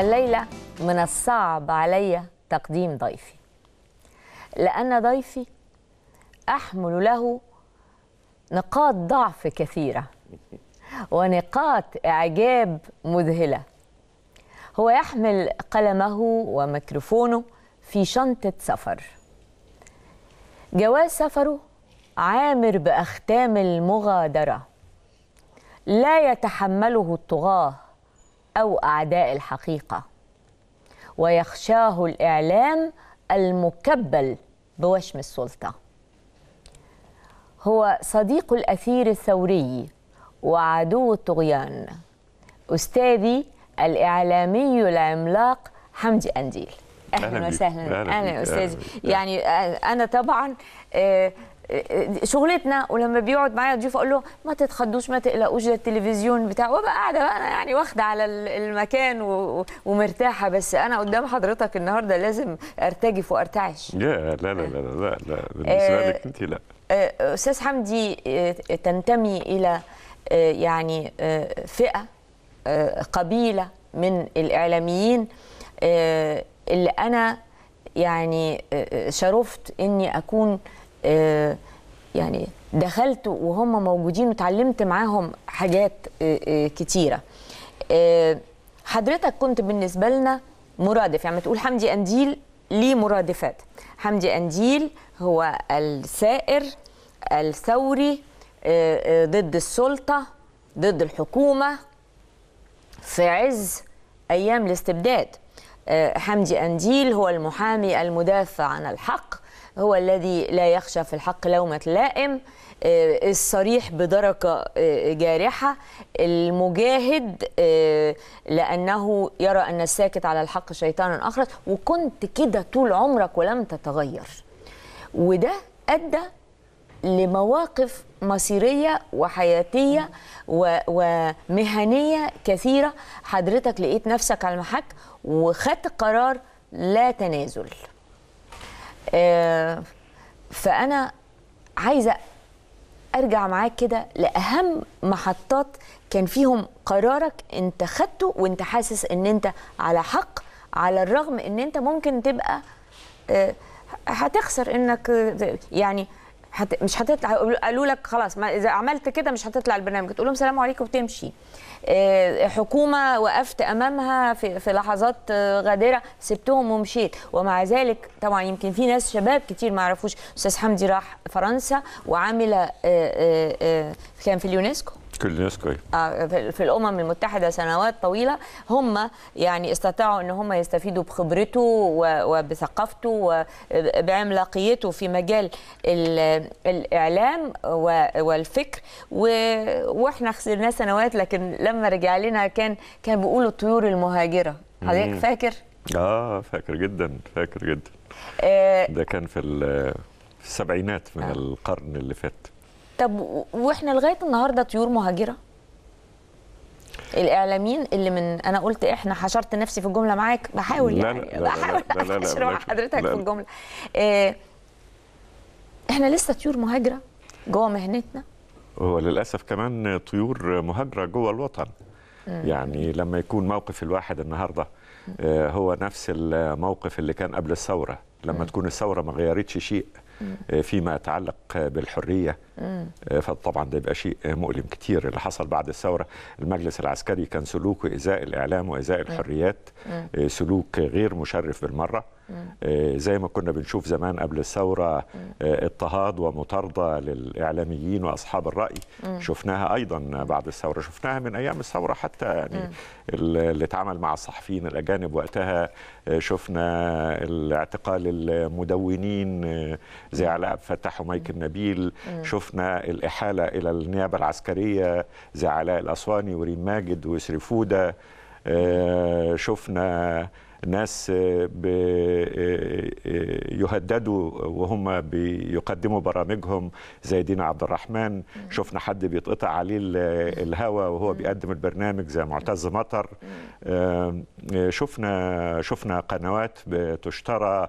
الليلة من الصعب علي تقديم ضيفي لأن ضيفي أحمل له نقاط ضعف كثيرة ونقاط إعجاب مذهلة هو يحمل قلمه وميكروفونه في شنطة سفر جواز سفره عامر بأختام المغادرة لا يتحمله الطغاة أو أعداء الحقيقة ويخشاه الإعلام المكبل بوشم السلطة هو صديق الأثير الثوري وعدو الطغيان أستاذي الإعلامي العملاق حمدي أنديل أهلا وسهلا أهلا, أستاذي يعني آه، أنا طبعا آه شغلتنا ولما بيقعد معايا ضيوف اقول له ما تتخضوش ما تقلقوش ده التلفزيون بتاع وابقى قاعده بقى انا يعني واخده على المكان و... ومرتاحه بس انا قدام حضرتك النهارده لازم ارتجف وارتعش يا لا لا لا لا لا بالنسبه آه، لك انت لا آه، استاذ حمدي آه، تنتمي الى يعني فئه قبيله من الاعلاميين اللي انا يعني شرفت اني اكون آه، يعني دخلت وهم موجودين وتعلمت معاهم حاجات آه، آه، كتيرة حضرتك كنت بالنسبة لنا مرادف يعني تقول حمدي أنديل ليه مرادفات حمدي أنديل هو السائر الثوري ضد السلطة ضد الحكومة في عز أيام الاستبداد حمدي أنديل هو المحامي المدافع عن الحق هو الذي لا يخشى في الحق لومة لائم آه، الصريح بدركة آه، جارحة المجاهد آه، لأنه يرى أن الساكت على الحق شيطان أخرس وكنت كده طول عمرك ولم تتغير وده أدى لمواقف مصيرية وحياتية ومهنية كثيرة حضرتك لقيت نفسك على المحك وخدت قرار لا تنازل آه، فانا عايزه ارجع معاك كده لاهم محطات كان فيهم قرارك انت خدته وانت حاسس ان انت على حق على الرغم ان انت ممكن تبقى آه، هتخسر انك آه، يعني حت... مش هتطلع قالوا لك خلاص ما اذا عملت كده مش هتطلع البرنامج تقول لهم سلام عليكم وتمشي آه، حكومه وقفت امامها في, في لحظات غادره سبتهم ومشيت ومع ذلك طبعا يمكن في ناس شباب كتير ما يعرفوش استاذ حمدي راح فرنسا وعامل كان آه، آه، في اليونسكو كل الناس كويس آه، في الامم المتحده سنوات طويله هم يعني استطاعوا ان هم يستفيدوا بخبرته وبثقافته وبعملاقيته في مجال الاعلام والفكر واحنا خسرناه سنوات لكن لما رجع لنا كان كان بيقولوا الطيور المهاجره حضرتك فاكر اه فاكر جدا فاكر جدا آه، ده كان في السبعينات من آه. القرن اللي فات طب واحنا لغايه النهارده طيور مهاجره الاعلاميين اللي من انا قلت احنا حشرت نفسي في الجمله معاك بحاول يعني لا لا بحاول احشر مع حضرتك في الجمله آه، احنا لسه طيور مهاجره جوه مهنتنا هو للاسف كمان طيور مهاجره جوه الوطن يعني لما يكون موقف الواحد النهارده آه، هو نفس الموقف اللي كان قبل الثوره لما تكون الثوره ما غيرتش شيء آه، فيما يتعلق بالحريه آه، فطبعا ده يبقى شيء مؤلم كتير اللي حصل بعد الثوره المجلس العسكري كان سلوكه ازاء الاعلام وازاء الحريات آه، سلوك غير مشرف بالمره آه، زي ما كنا بنشوف زمان قبل الثورة آه، اضطهاد ومطاردة للإعلاميين وأصحاب الرأي شفناها أيضا بعد الثورة شفناها من أيام الثورة حتى يعني اللي اتعمل مع الصحفيين الأجانب وقتها آه، شفنا الاعتقال المدونين زي علاء فتح ومايك النبيل شفنا الإحالة إلى النيابة العسكرية زي علاء الأسواني وريم ماجد وسري فودة شفنا ناس آه، آه، آه، يهددوا وهم بيقدموا برامجهم زي دينا عبد الرحمن شفنا حد بيتقطع عليه الهوا وهو بيقدم البرنامج زي معتز مطر شفنا شفنا قنوات بتشترى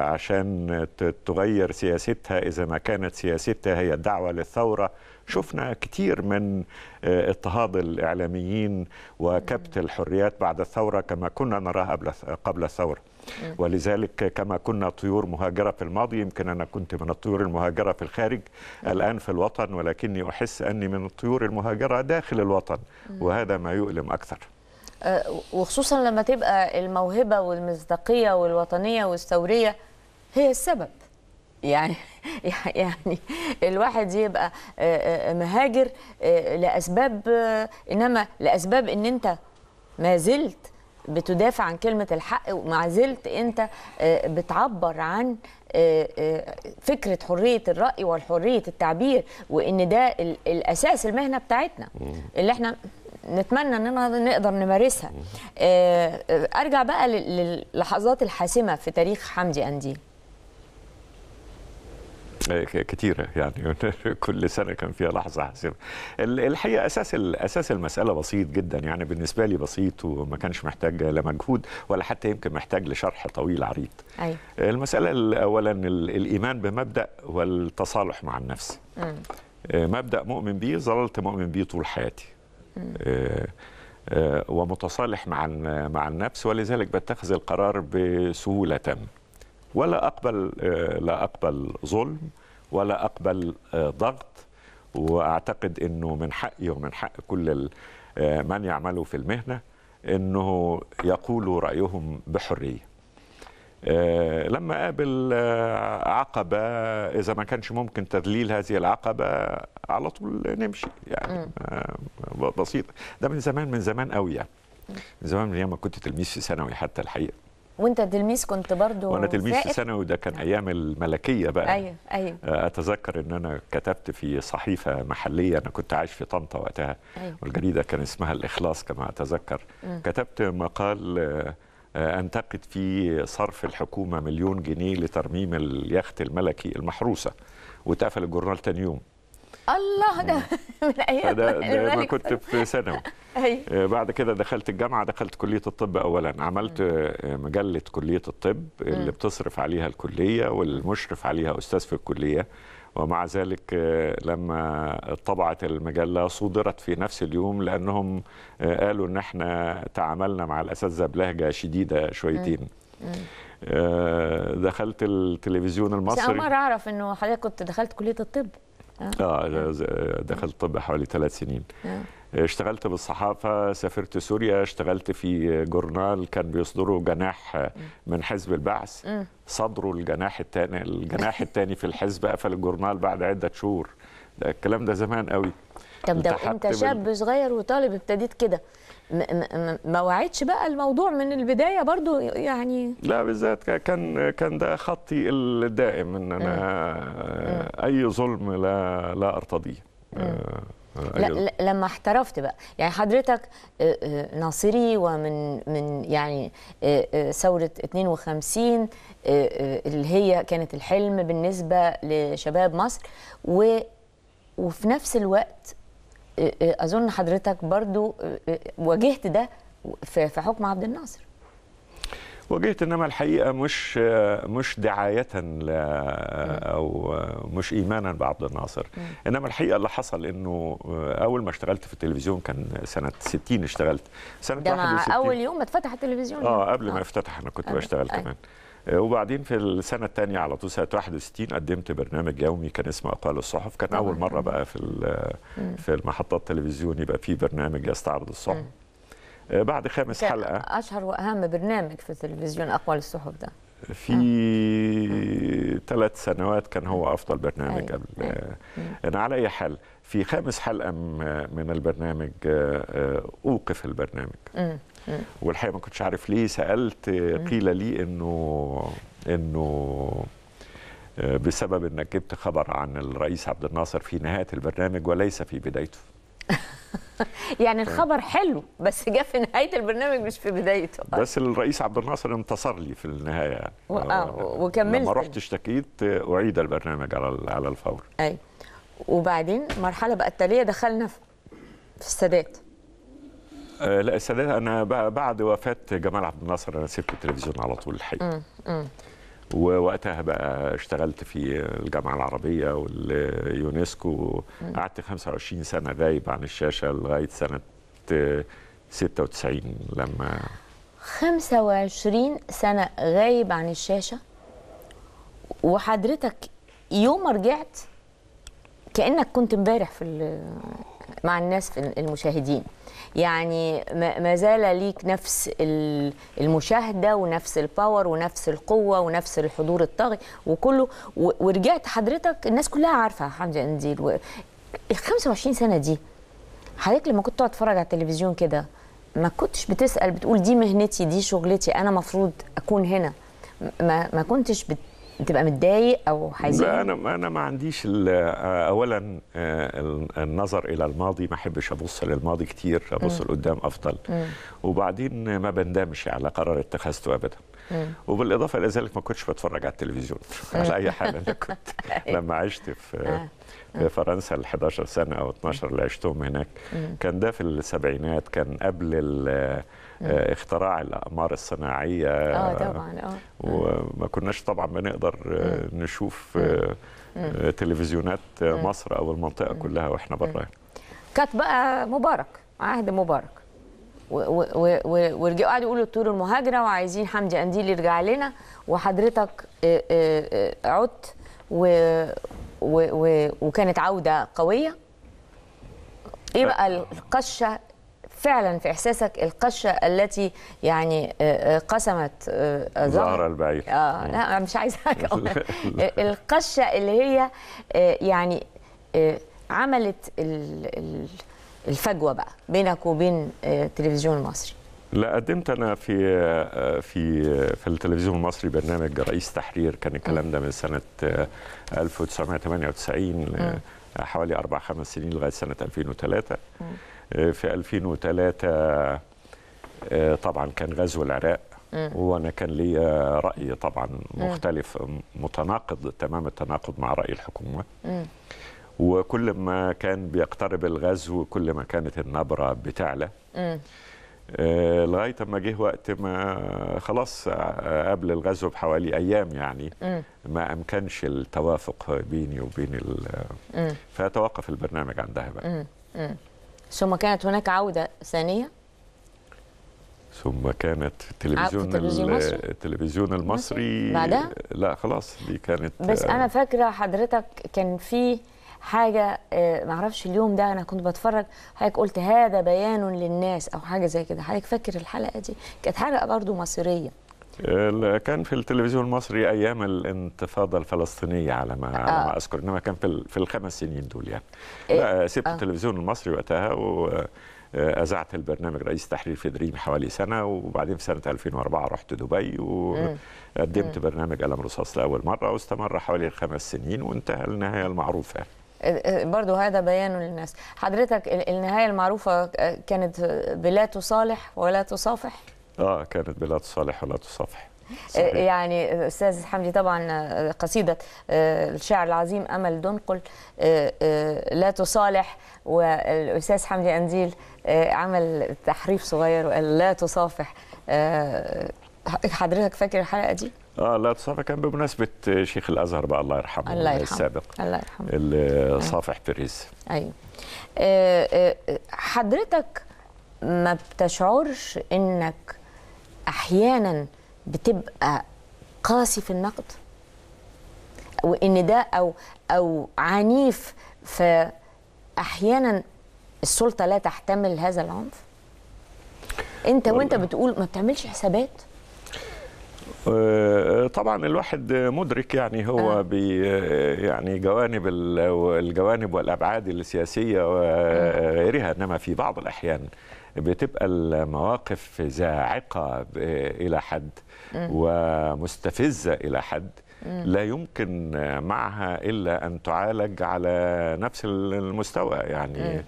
عشان تغير سياستها إذا ما كانت سياستها هي الدعوة للثورة شفنا كثير من آه، اضطهاد الإعلاميين وكبت الحريات بعد الثورة كما كنا نراها قبل قبل الثورة ولذلك كما كنا طيور مهاجرة في الماضي يمكن أنا كنت من الطيور المهاجرة في الخارج الآن في الوطن ولكني أحس أني من الطيور المهاجرة داخل الوطن وهذا ما يؤلم أكثر آه، وخصوصا لما تبقى الموهبة والمصداقية والوطنية والثورية هي السبب يعني يعني الواحد يبقى آه، آه، مهاجر آه، لاسباب انما لاسباب ان انت ما زلت بتدافع عن كلمة الحق وما زلت أنت بتعبر عن فكرة حرية الرأي والحرية التعبير وإن ده الأساس المهنة بتاعتنا اللي احنا نتمنى أننا نقدر نمارسها أرجع بقى للحظات الحاسمة في تاريخ حمدي أنديل كتيره يعني كل سنه كان فيها لحظه حاسمه الحقيقه اساس اساس المساله بسيط جدا يعني بالنسبه لي بسيط وما كانش محتاج لا مجهود ولا حتى يمكن محتاج لشرح طويل عريض أيوة. المساله اولا الايمان بمبدا والتصالح مع النفس م. آه، مبدا مؤمن به ظللت مؤمن به طول حياتي آه، آه، ومتصالح مع مع النفس ولذلك بتخذ القرار بسهوله تامه ولا اقبل لا اقبل ظلم ولا أقبل آه، ضغط وأعتقد أنه من حقي ومن حق كل آه، من يعملوا في المهنة أنه يقولوا رأيهم بحرية آه، لما قابل عقبة إذا ما كانش ممكن تذليل هذه العقبة على طول نمشي يعني بسيط ده من زمان من زمان قوي يعني من زمان من أيام ما كنت تلميذ في ثانوي حتى الحقيقة وانت تلميذ كنت برضو وانا تلميذ في ثانوي ده كان ايام الملكيه بقى ايوه ايوه آه، اتذكر ان انا كتبت في صحيفه محليه انا كنت عايش في طنطا وقتها أيوة. والجريده كان اسمها الاخلاص كما اتذكر م. كتبت مقال آه، آه، انتقد فيه صرف الحكومه مليون جنيه لترميم اليخت الملكي المحروسه واتقفل الجورنال تاني يوم الله ده من ايام ده, ده ما كنت في ثانوي آه، بعد كده دخلت الجامعه دخلت كليه الطب اولا عملت آه، مجله كليه الطب اللي بتصرف عليها الكليه والمشرف عليها استاذ في الكليه ومع ذلك آه، لما طبعت المجلة صودرت في نفس اليوم لأنهم قالوا أن احنا تعاملنا مع الأساتذة بلهجة شديدة شويتين دخلت التلفزيون المصري بس مرة أعرف أنه حضرتك كنت دخلت كلية الطب اه, آه، دخلت طب حوالي ثلاث سنين آه. اشتغلت بالصحافة سافرت سوريا اشتغلت في جورنال كان بيصدره جناح آه. من حزب البعث آه. صدروا الجناح الثاني الجناح الثاني في الحزب قفل الجورنال بعد عدة شهور ده الكلام ده زمان قوي طب ده انت شاب صغير وطالب ابتديت كده ما وعدش بقى الموضوع من البدايه برضو يعني لا بالذات كان كان ده خطي الدائم ان انا م. آه، اي ظلم لا لا ارتضيه آه، لا لما احترفت بقى يعني حضرتك آه، ناصري ومن من يعني ثوره 52 اللي هي كانت الحلم بالنسبه لشباب مصر و وفي نفس الوقت اظن حضرتك برضو آه، آه، واجهت ده في حكم عبد الناصر واجهت انما الحقيقه مش آه، مش دعايه او مش ايمانا بعبد الناصر انما الحقيقه اللي حصل انه اول ما اشتغلت في التلفزيون كان سنه 60 اشتغلت سنه ده 61 اول يوم ما اتفتح التلفزيون اه قبل آه. ما يفتتح انا كنت آه. بشتغل آه. كمان آه، وبعدين في السنه الثانيه على طول سنه 61 قدمت برنامج يومي كان اسمه اقوال الصحف كان آه، اول آه. مره بقى في في المحطه التلفزيون يبقى في برنامج يستعرض الصحف بعد خامس حلقه اشهر واهم برنامج في التلفزيون اقوال الصحف ده في ثلاث سنوات كان هو افضل برنامج أيوة، قبل أيوة. انا على اي حال في خامس حلقه من البرنامج اوقف البرنامج والحقيقه ما كنتش عارف ليه سالت قيل لي انه انه آه، بسبب انك جبت خبر عن الرئيس عبد الناصر في نهايه البرنامج وليس في بدايته يعني الخبر حلو بس جه في نهايه البرنامج مش في بدايته بس الرئيس عبد الناصر انتصر لي في النهايه يعني آه وكملت لما رحت اشتكيت آه، اعيد البرنامج على على الفور اي وبعدين مرحله بقى التاليه دخلنا في السادات آه، لا السادات انا بعد وفاه جمال عبد الناصر انا سبت التلفزيون على طول الحقيقه ووقتها بقى اشتغلت في الجامعه العربيه واليونسكو قعدت 25 سنه غايب عن الشاشه لغايه سنه 96 لما 25 سنه غايب عن الشاشه وحضرتك يوم ما رجعت كانك كنت امبارح في مع الناس في المشاهدين يعني ما زال ليك نفس المشاهده ونفس الباور ونفس القوه ونفس الحضور الطاغي وكله ورجعت حضرتك الناس كلها عارفه حمزه انديل ال 25 سنه دي حضرتك لما كنت تتفرج على التلفزيون كده ما كنتش بتسال بتقول دي مهنتي دي شغلتي انا مفروض اكون هنا ما ما كنتش بت بتبقى متضايق او حزين لا انا انا ما عنديش آه، اولا آه، النظر الى الماضي ما احبش ابص للماضي كتير ابص لقدام افضل مم. وبعدين ما بندمش على قرار اتخذته ابدا مم. وبالاضافه الى ذلك ما كنتش بتفرج على التلفزيون على اي حال انا كنت أيوة. لما عشت في آه. في فرنسا ال 11 سنه او 12 اللي عشتهم هناك كان ده في السبعينات كان قبل آه، اختراع الاقمار الصناعيه اه طبعا اه وما كناش طبعا بنقدر آه، نشوف آه، تلفزيونات مصر او المنطقه كلها واحنا بره كانت بقى مبارك عهد مبارك ورجعوا قعدوا يقولوا الطيور المهاجره وعايزين حمدي قنديل يرجع لنا وحضرتك عدت و... و... وكانت عوده قويه ايه بقى القشه فعلا في احساسك القشه التي يعني آه، آه، قسمت ظهر آه، البعير اه لا مش عايزه القشه اللي هي يعني عملت الفجوه بقى بينك وبين التلفزيون المصري لا قدمت انا في في في التلفزيون المصري برنامج رئيس تحرير كان الكلام ده من سنه 1998 حوالي اربع خمس سنين لغايه سنه 2003 آه، في 2003 آه، طبعا كان غزو العراق وانا كان لي آه، راي طبعا مختلف متناقض تمام التناقض مع راي الحكومه وكل ما كان بيقترب الغزو كل ما كانت النبره بتعلى لغايه ما جه وقت ما خلاص قبل الغزو بحوالي ايام يعني ما امكنش التوافق بيني وبين فتوقف البرنامج عندها بقى ثم كانت هناك عودة ثانية ثم كانت تلفزيون التلفزيون المصري بعدها؟ لا خلاص دي كانت بس انا آه، فاكره حضرتك كان في حاجه آه، معرفش اليوم ده انا كنت بتفرج حضرتك قلت هذا بيان للناس او حاجه زي كده حضرتك فاكر الحلقه دي كانت حلقه برضو مصريه كان في التلفزيون المصري ايام الانتفاضه الفلسطينيه على ما, آه. على ما اذكر انما كان في, الخمس سنين دول يعني إيه؟ سبت آه. التلفزيون المصري وقتها و آه، أذعت البرنامج رئيس تحرير في دريم حوالي سنة وبعدين في سنة 2004 رحت دبي وقدمت برنامج قلم رصاص لأول مرة واستمر حوالي خمس سنين وانتهى النهاية المعروفة آه، آه، برضو هذا بيان للناس حضرتك النهاية المعروفة كانت بلا تصالح ولا تصافح اه كانت بلا تصالح ولا تصافح آه، يعني استاذ حمدي طبعا آه، قصيده آه، الشاعر العظيم امل دنقل لا تصالح والاستاذ حمدي انديل عمل تحريف صغير وقال لا تصافح حضرتك فاكر الحلقه دي؟ اه لا تصافح كان بمناسبه شيخ الازهر بقى الله يرحمه الله يرحمه السابق الله يرحمه اللي أيوه. صافح بريز ايوه حضرتك ما بتشعرش انك احيانا بتبقى قاسي في النقد وان ده او او عنيف فاحيانا السلطه لا تحتمل هذا العنف انت وانت بتقول ما بتعملش حسابات آه، طبعا الواحد مدرك يعني هو آه. بي آه، يعني جوانب الجوانب والابعاد السياسيه وغيرها آه، انما في بعض الاحيان بتبقى المواقف زاعقة إلى حد ومستفزة إلى حد لا يمكن معها إلا أن تعالج على نفس المستوى يعني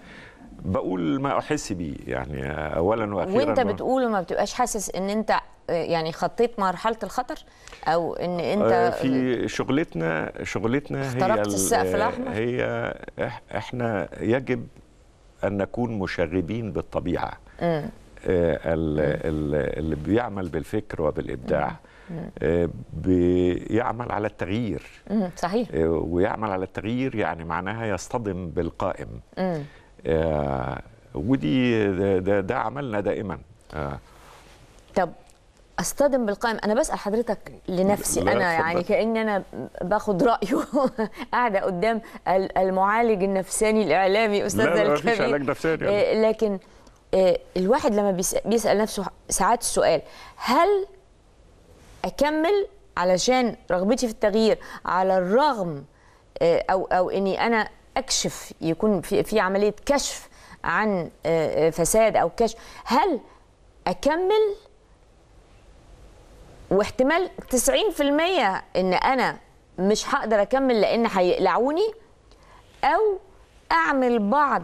بقول ما احس بيه يعني اولا واخيرا وانت بتقوله ما بتبقاش حاسس ان انت يعني خطيت مرحله الخطر او ان انت آه، في شغلتنا شغلتنا هي السقف الاحمر هي احنا يجب أن نكون مشربين بالطبيعة آه، اللي بيعمل بالفكر وبالإبداع آه، بيعمل على التغيير صحيح آه، ويعمل على التغيير يعني معناها يصطدم بالقائم ودي ده, ده عملنا دائما طب اصطدم بالقائم انا بسال حضرتك لنفسي انا يعني كان انا باخد رايه قاعده قدام المعالج النفساني الاعلامي استاذ لا الكبير مفيش علاج نفساني يعني. لكن آه، الواحد لما بيسال نفسه ساعات السؤال هل اكمل علشان رغبتي في التغيير على الرغم آه، او او اني انا اكشف يكون في في عمليه كشف عن فساد او كشف هل اكمل واحتمال 90% ان انا مش هقدر اكمل لان هيقلعوني او اعمل بعض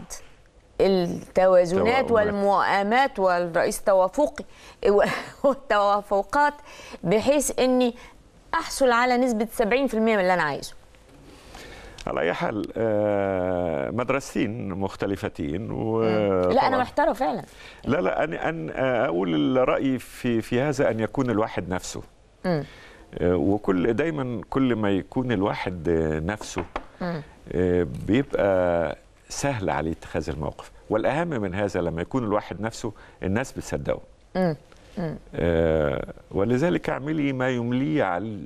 التوازنات والموائمات والرئيس توافقي والتوافقات بحيث اني احصل على نسبه 70% من اللي انا عايزه على اي حال آه، مدرستين مختلفتين و لا انا محتاره فعلا لا لا ان ان اقول رايي في في هذا ان يكون الواحد نفسه م. آه، وكل دايما كل ما يكون الواحد نفسه آه، بيبقى سهل عليه اتخاذ الموقف والاهم من هذا لما يكون الواحد نفسه الناس بتصدقه آه، ولذلك اعملي ما يملي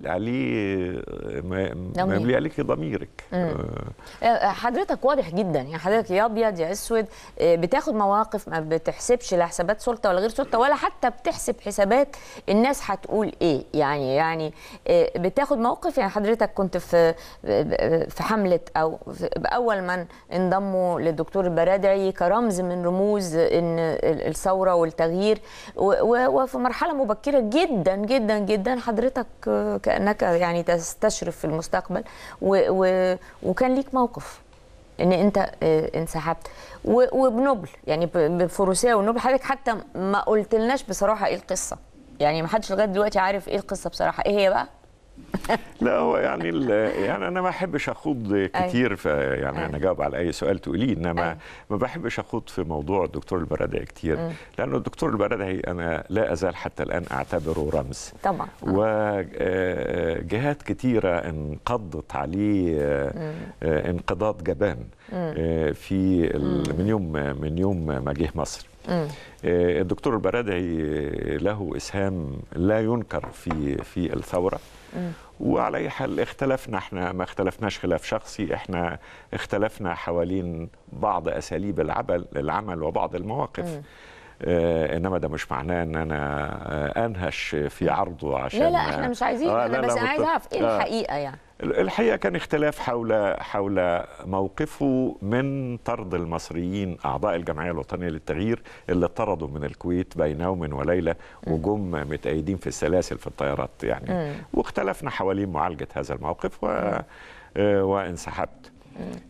عليه ما, يملي عليك ضميرك آه، حضرتك واضح جدا يعني حضرتك يا ابيض يا اسود آه، بتاخد مواقف ما بتحسبش لا حسابات سلطه ولا غير سلطه ولا حتى بتحسب حسابات الناس هتقول ايه يعني يعني بتاخد موقف يعني حضرتك كنت في في حمله او اول من انضموا للدكتور البرادعي كرمز من رموز ان الثوره والتغيير و في مرحله مبكره جدا جدا جدا حضرتك كانك يعني تستشرف في المستقبل و و وكان ليك موقف ان انت آه، انسحبت وبنبل يعني بفروسيه ونبل حضرتك حتى ما قلتلناش بصراحه ايه القصه يعني ما حدش لغايه دلوقتي عارف ايه القصه بصراحه ايه هي بقى لا هو يعني يعني انا ما بحبش اخوض كتير في يعني انا جاوب على اي سؤال تقوليه انما ما بحبش اخوض في موضوع الدكتور البرادعي كتير لانه الدكتور البرادعي انا لا ازال حتى الان اعتبره رمز طبعا وجهات آه، كتيره انقضت عليه آه، آه، انقضاض جبان في من يوم من يوم ما جه مصر آه، الدكتور البرادعي له اسهام لا ينكر في في الثوره وعلى اي حال اختلفنا احنا ما اختلفناش خلاف شخصي احنا اختلفنا حوالين بعض اساليب العمل العمل وبعض المواقف آه انما ده مش معناه ان انا آه انهش في عرضه عشان لا لا احنا مش عايزين آه انا لا بس انا عايز اعرف ايه آه. الحقيقه يعني الحقيقه كان اختلاف حول حول موقفه من طرد المصريين اعضاء الجمعيه الوطنيه للتغيير اللي طردوا من الكويت بين يوم وليله وجم متأيدين في السلاسل في الطيارات يعني واختلفنا حوالين معالجه هذا الموقف و... آه، وانسحبت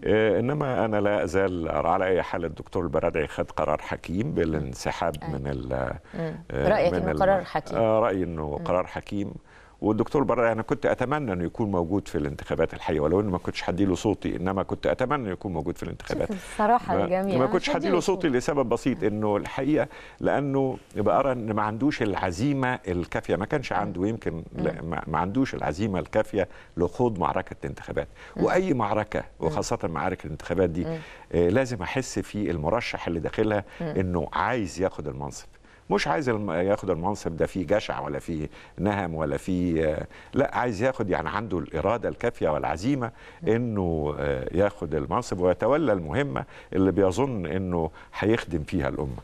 آه، انما انا لا ازال ارى على اي حال الدكتور البرادعي خد قرار حكيم بالانسحاب من ال آه، رايك انه قرار حكيم رايي انه قرار حكيم والدكتور برا انا كنت اتمنى انه يكون موجود في الانتخابات الحقيقه ولو انه ما كنتش له صوتي انما كنت اتمنى انه يكون موجود في الانتخابات الصراحه ما الجميع ما كنتش له صوتي لسبب بسيط نعم. انه الحقيقه لانه بقرا ان ما عندوش العزيمه الكافيه ما كانش نعم. عنده يمكن نعم. ما عندوش العزيمه الكافيه لخوض معركه الانتخابات واي معركه وخاصه معارك الانتخابات دي آه، لازم احس في المرشح اللي داخلها انه عايز ياخد المنصب مش عايز ياخد المنصب ده فيه جشع ولا فيه نهم ولا فيه لا عايز ياخد يعني عنده الاراده الكافيه والعزيمه انه آه، ياخد المنصب ويتولى المهمه اللي بيظن انه هيخدم فيها الامه.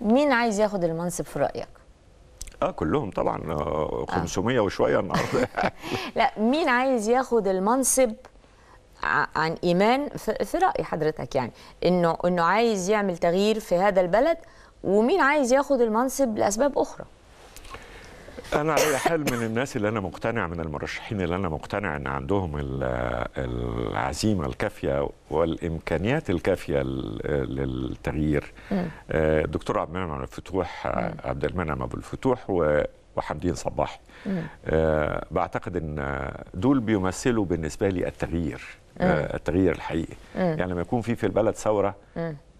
مين عايز ياخد المنصب في رايك؟ اه كلهم طبعا 500 آه. آه. وشويه النهارده لا مين عايز ياخد المنصب عن ايمان في راي حضرتك يعني انه انه عايز يعمل تغيير في هذا البلد ومين عايز ياخد المنصب لاسباب اخرى انا على حال من الناس اللي انا مقتنع من المرشحين اللي انا مقتنع ان عندهم العزيمه الكافيه والامكانيات الكافيه للتغيير الدكتور آه، عبد المنعم الفتوح عبد المنعم ابو الفتوح وحمدين صباح آه، بعتقد ان دول بيمثلوا بالنسبه لي التغيير آه، التغيير الحقيقي يعني لما يكون في في البلد ثوره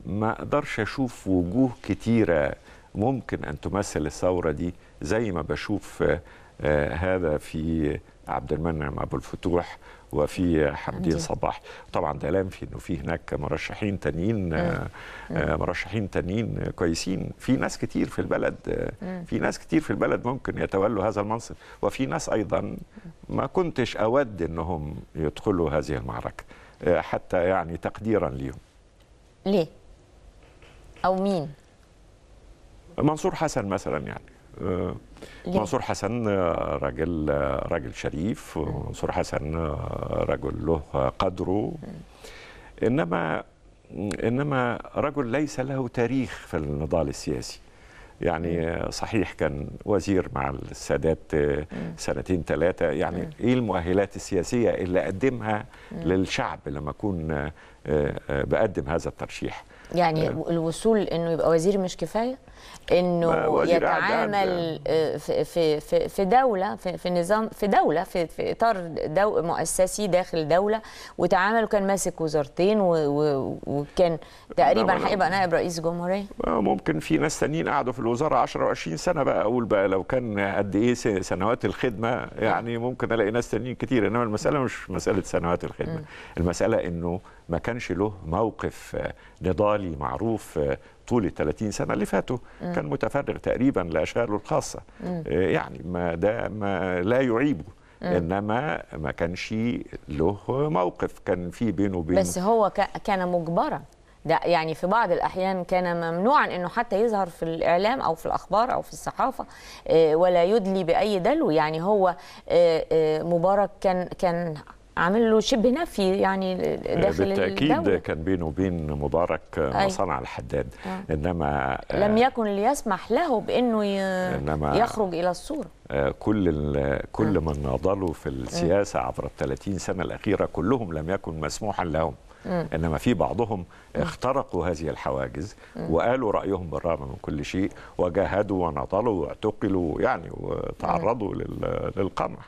ما اقدرش اشوف وجوه كتيره ممكن ان تمثل الثوره دي زي ما بشوف آه، آه، هذا في عبد المنعم ابو الفتوح وفي حمدي صباح طبعا ده لا ينفي انه في هناك مرشحين تانيين آه، مرشحين تانيين كويسين في ناس كتير في البلد في ناس كتير في البلد ممكن يتولوا هذا المنصب وفي ناس ايضا ما كنتش اود انهم يدخلوا هذه المعركه حتى يعني تقديرا ليهم ليه او مين منصور حسن مثلا يعني آه، منصور حسن آه، راجل آه، راجل شريف منصور حسن رجل له قدره انما انما رجل ليس له تاريخ في النضال السياسي يعني صحيح كان وزير مع السادات سنتين ثلاثة يعني إيه المؤهلات السياسية اللي أقدمها للشعب لما أكون بقدم هذا الترشيح يعني الوصول انه يبقى وزير مش كفايه انه يتعامل في في في دوله في, في نظام في دوله في, في اطار دو مؤسسي داخل دوله وتعامل وكان ماسك وزارتين وكان تقريبا هيبقى نائب رئيس جمهوريه ممكن في ناس تانيين قعدوا في الوزاره 10 و20 سنه بقى اقول بقى لو كان قد ايه سنوات الخدمه يعني ممكن الاقي ناس تانيين كتير انما المساله مش مساله سنوات الخدمه المساله انه ما كانش له موقف آه، نضالي معروف آه، طول ال 30 سنه اللي فاتوا مم. كان متفرغ تقريبا لاشغاله الخاصه مم. آه، يعني ما ده ما لا يعيبه مم. انما ما كانش له موقف كان في بينه وبين بس هو كان مجبرا ده يعني في بعض الاحيان كان ممنوعا انه حتى يظهر في الاعلام او في الاخبار او في الصحافه آه، ولا يدلي باي دلو يعني هو آه، مبارك كان كان عامل له شبه نفي يعني إيه، داخل بالتاكيد الدولة. كان بينه وبين مبارك أي. مصنع الحداد آه. انما آه، لم يكن ليسمح له بانه ي... إنما يخرج الى الصوره آه، كل كل آه. من ناضلوا في السياسه عبر ال 30 سنه الاخيره كلهم لم يكن مسموحا لهم انما في بعضهم اخترقوا هذه الحواجز وقالوا رايهم بالرغم من كل شيء وجاهدوا وناضلوا واعتقلوا يعني وتعرضوا للقمع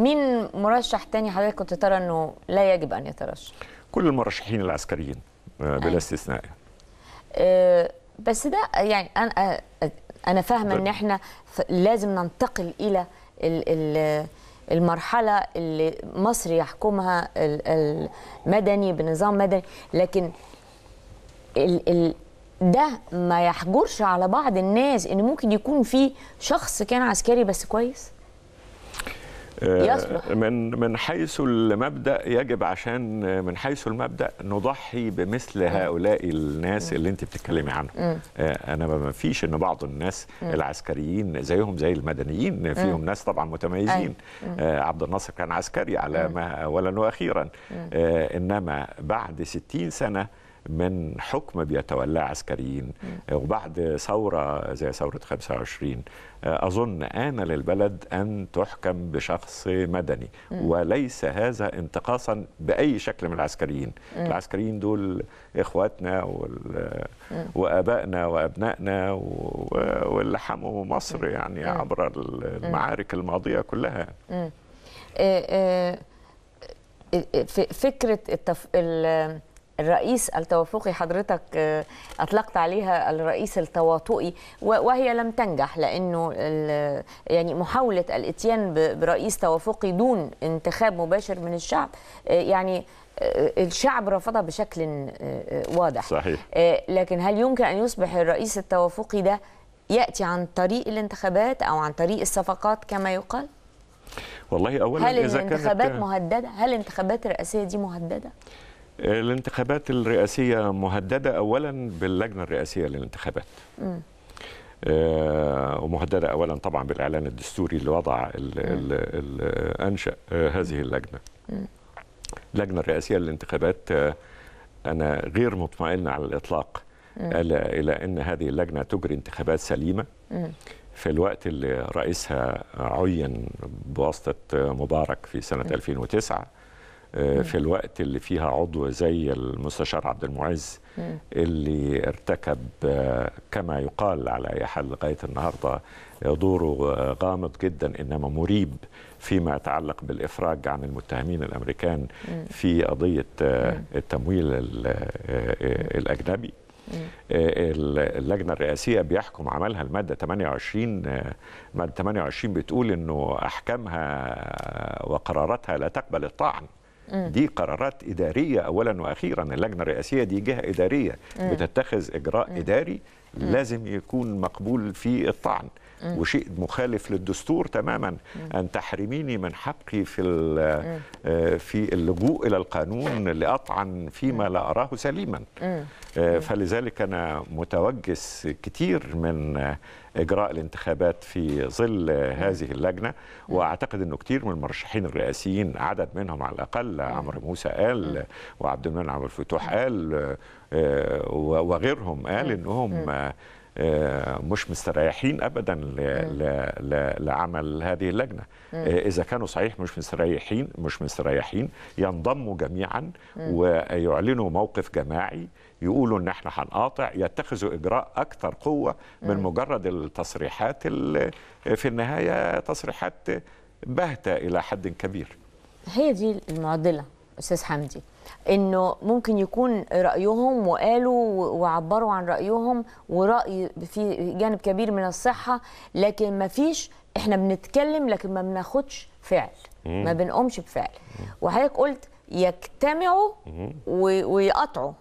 مين مرشح تاني حضرتك كنت ترى انه لا يجب ان يترشح؟ كل المرشحين العسكريين آه، أيوة. بلا استثناء أه بس ده يعني انا آه، انا فاهمه ان احنا لازم ننتقل الى المرحله اللي مصر يحكمها المدني بنظام مدني لكن ده ما يحجرش على بعض الناس ان ممكن يكون في شخص كان عسكري بس كويس يصلح. آه، من من حيث المبدا يجب عشان آه، من حيث المبدا نضحي بمثل هؤلاء الناس اللي انت بتتكلمي عنهم آه، انا ما فيش ان بعض الناس العسكريين زيهم زي المدنيين فيهم ناس طبعا متميزين أيوة. عبد الناصر كان عسكري على ما اولا واخيرا انما بعد 60 سنه من حكم بيتولاه عسكريين وبعد ثورة زي ثورة 25 آه، أظن آن للبلد أن تحكم بشخص مدني وليس هذا انتقاصا بأي شكل من العسكريين العسكريين دول إخواتنا وأبائنا وأبنائنا واللي حموا مصر يعني عبر المعارك الماضية كلها آه، آه، فكرة التف... الرئيس التوافقي حضرتك آه، اطلقت عليها الرئيس التواطؤي وهي لم تنجح لانه يعني محاوله الاتيان برئيس توافقي دون انتخاب مباشر من الشعب آه، يعني آه، الشعب رفضها بشكل واضح صحيح. لكن هل يمكن ان يصبح الرئيس التوافقي ده ياتي عن طريق الانتخابات او عن طريق الصفقات كما يقال والله اولا هل الانتخابات كانت... مهدده هل الانتخابات الرئاسيه دي مهدده الانتخابات الرئاسية مهددة أولا باللجنة الرئاسية للانتخابات آه، ومهددة أولا طبعا بالإعلان الدستوري اللي وضع ال ال أنشأ آه، هذه اللجنة اللجنة الرئاسية للانتخابات آه، أنا غير مطمئن على الإطلاق ألا إلى أن هذه اللجنة تجري انتخابات سليمة في الوقت اللي رئيسها عين بواسطة مبارك في سنة 2009 آه، في الوقت اللي فيها عضو زي المستشار عبد المعز اللي ارتكب آه، كما يقال على اي حال لغايه النهارده دوره آه، غامض جدا انما مريب فيما يتعلق بالافراج عن المتهمين الامريكان في قضيه التمويل الاجنبي اللجنه الرئاسيه بيحكم عملها الماده 28 ماده 28 بتقول انه احكامها وقراراتها لا تقبل الطعن دي قرارات إدارية أولا وأخيرا اللجنة الرئاسية دي جهة إدارية بتتخذ إجراء إداري لازم يكون مقبول في الطعن وشيء مخالف للدستور تماما ان تحرميني من حقي في آه، في اللجوء الى القانون لاطعن فيما لا اراه سليما آه، فلذلك انا متوجس كثير من اجراء الانتخابات في ظل هذه اللجنه واعتقد انه كثير من المرشحين الرئاسيين عدد منهم على الاقل عمرو موسى قال وعبد المنعم الفتوح قال آه، وغيرهم قال انهم آه، مش مستريحين ابدا لعمل هذه اللجنه آه، اذا كانوا صحيح مش مستريحين مش مستريحين ينضموا جميعا ويعلنوا موقف جماعي يقولوا ان احنا هنقاطع يتخذوا اجراء اكثر قوه من مجرد التصريحات في النهايه تصريحات باهته الى حد كبير هي دي المعضله استاذ حمدي انه ممكن يكون رايهم وقالوا وعبروا عن رايهم وراي في جانب كبير من الصحه لكن ما فيش احنا بنتكلم لكن ما بناخدش فعل ما بنقومش بفعل وحضرتك قلت يجتمعوا ويقطعوا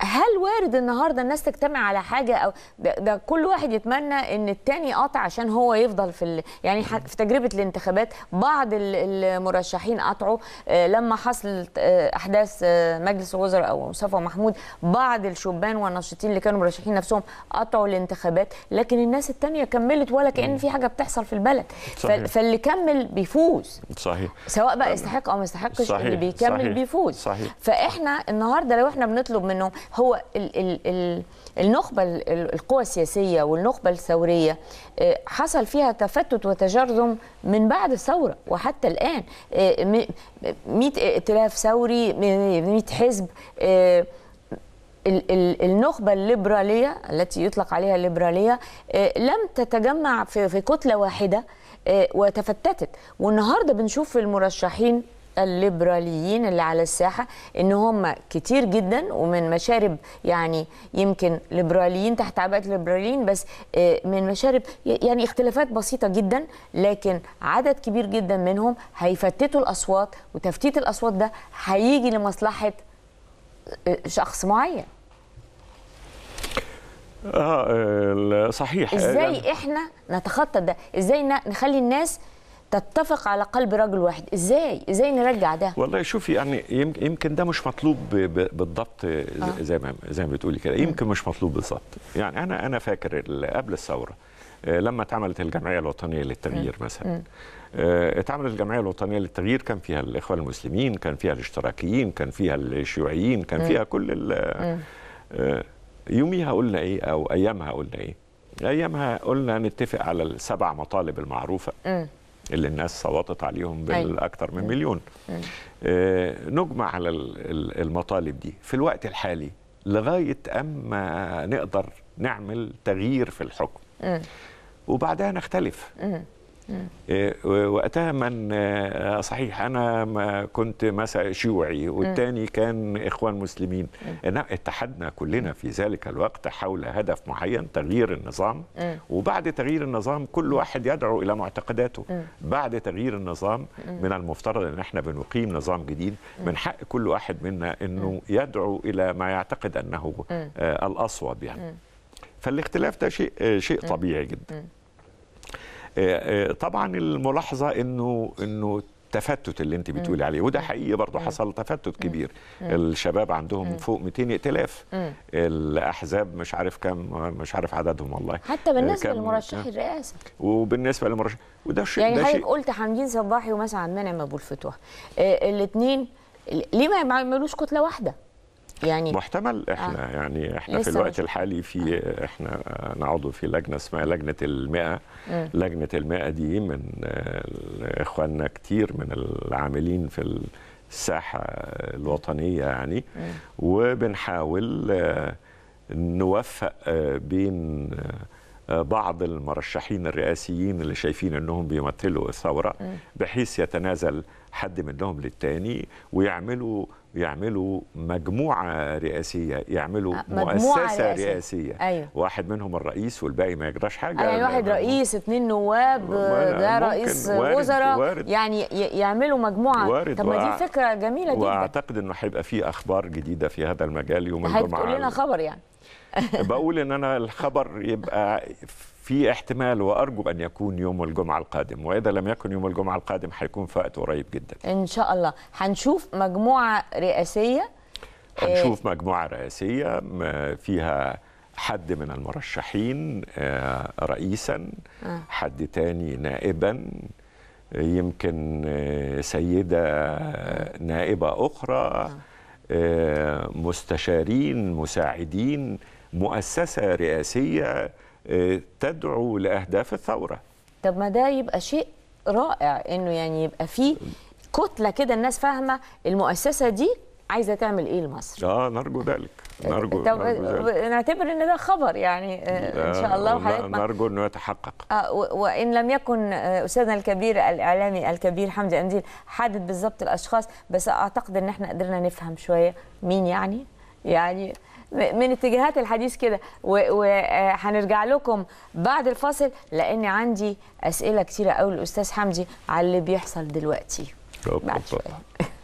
هل وارد النهارده الناس تجتمع على حاجه او ده, ده كل واحد يتمنى ان التاني قاطع عشان هو يفضل في ال... يعني في تجربه الانتخابات بعض المرشحين قطعوا آه، لما حصلت آه، احداث آه، مجلس الوزراء او مصطفى محمود بعض الشبان والناشطين اللي كانوا مرشحين نفسهم قطعوا الانتخابات لكن الناس التانيه كملت ولا كان في حاجه بتحصل في البلد صحيح. فاللي كمل بيفوز صحيح سواء بقى يستحق او ما يستحقش اللي بيكمل صحيح. بيفوز صحيح. فاحنا النهارده لو احنا بنطلب منهم هو ال ال ال النخبة القوى السياسية والنخبة الثورية آه، حصل فيها تفتت وتجرذم من بعد الثورة وحتى الآن 100 آه، ائتلاف ثوري 100 حزب آه، النخبة الليبرالية التي يطلق عليها الليبرالية لم تتجمع في كتلة واحدة وتفتتت والنهاردة بنشوف المرشحين الليبراليين اللي على الساحة إن هم كتير جدا ومن مشارب يعني يمكن ليبراليين تحت عباءة ليبراليين بس آه، من مشارب يعني اختلافات بسيطة جدا لكن عدد كبير جدا منهم هيفتتوا الأصوات وتفتيت الأصوات ده هيجي لمصلحة آه، شخص معين آه،, اه صحيح ازاي يعني احنا نتخطى ده ازاي نخلي الناس تتفق على قلب رجل واحد ازاي ازاي نرجع ده والله شوفي يعني يمكن ده مش مطلوب بالضبط آه. زي ما زي ما بتقولي كده يمكن مش مطلوب بالضبط يعني انا انا فاكر قبل الثوره آه، لما اتعملت الجمعيه الوطنيه للتغيير مثلا آه، اتعملت الجمعيه الوطنيه للتغيير كان فيها الاخوان المسلمين كان فيها الاشتراكيين كان فيها الشيوعيين كان فيها كل يوميها قلنا ايه او ايامها قلنا ايه ايامها قلنا نتفق على السبع مطالب المعروفه اللي الناس صوتت عليهم أيوة. بالاكثر من أيوة. مليون أيوة. آه، نجمع على المطالب دي في الوقت الحالي لغايه اما نقدر نعمل تغيير في الحكم أمم. وبعدها نختلف أمم. إيه، وقتها من آه، صحيح انا ما كنت مثلا شيوعي والتاني كان اخوان مسلمين انما اتحدنا كلنا في ذلك الوقت حول هدف معين تغيير النظام وبعد تغيير النظام كل واحد يدعو الى معتقداته بعد تغيير النظام من المفترض ان احنا بنقيم نظام جديد من حق كل واحد منا انه يدعو الى ما يعتقد انه آه، الاصوب يعني فالاختلاف ده شيء آه، شيء طبيعي جدا آه، آه، طبعا الملاحظه انه انه التفتت اللي انت بتقولي عليه وده حقيقي برضه حصل تفتت كبير الشباب عندهم فوق 200 ائتلاف الاحزاب مش عارف كم مش عارف عددهم والله حتى بالنسبه آه، لمرشحي الرئاسه وبالنسبه للمرشح وده شيء يعني حضرتك قلت حمدين صباحي ومثلا عبد المنعم ابو الفتوح الاثنين ليه ما يعملوش كتله واحده يعني محتمل احنا آه. يعني احنا في الوقت الحالي في آه. احنا نعضو في لجنه اسمها لجنه المئة م. لجنه المئة دي من اخواننا كتير من العاملين في الساحه الوطنيه يعني م. وبنحاول آه، نوفق آه، بين بعض المرشحين الرئاسيين اللي شايفين انهم بيمثلوا الثوره بحيث يتنازل حد منهم للتاني ويعملوا يعملوا مجموعة رئاسية يعملوا آه، مجموعة مؤسسة رئاسية, رئاسية. أيوة. واحد منهم الرئيس والباقي ما يجراش حاجة أيوه، يعني واحد رئيس اثنين نواب ده رئيس وزراء يعني يعملوا مجموعة وارد طب ما دي فكرة جميلة جدا وأعتقد أنه هيبقى في أخبار جديدة في هذا المجال يوم الجمعة هتقول لنا خبر يعني بقول ان انا الخبر يبقى في احتمال وارجو ان يكون يوم الجمعه القادم واذا لم يكن يوم الجمعه القادم هيكون في وقت قريب جدا ان شاء الله هنشوف مجموعه رئاسيه هنشوف مجموعه رئاسيه فيها حد من المرشحين آه، رئيسا آه. حد تاني نائبا يمكن آه، سيده نائبه اخرى مستشارين مساعدين مؤسسه رئاسيه تدعو لاهداف الثوره طب ما ده يبقى شيء رائع انه يعني يبقى فيه كتله كده الناس فاهمه المؤسسه دي عايزه تعمل ايه لمصر اه نرجو ذلك نرجو طب نرجو ذلك. نعتبر ان ده خبر يعني آه، ان شاء الله وحضرتك نرجو انه يتحقق آه وان لم يكن آه، استاذنا الكبير الاعلامي الكبير حمدي انديل حدد بالظبط الاشخاص بس اعتقد ان احنا قدرنا نفهم شويه مين يعني يعني من اتجاهات الحديث كده وهنرجع آه، لكم بعد الفاصل لان عندي اسئله كثيره قوي للاستاذ حمدي على اللي بيحصل دلوقتي بعد شويه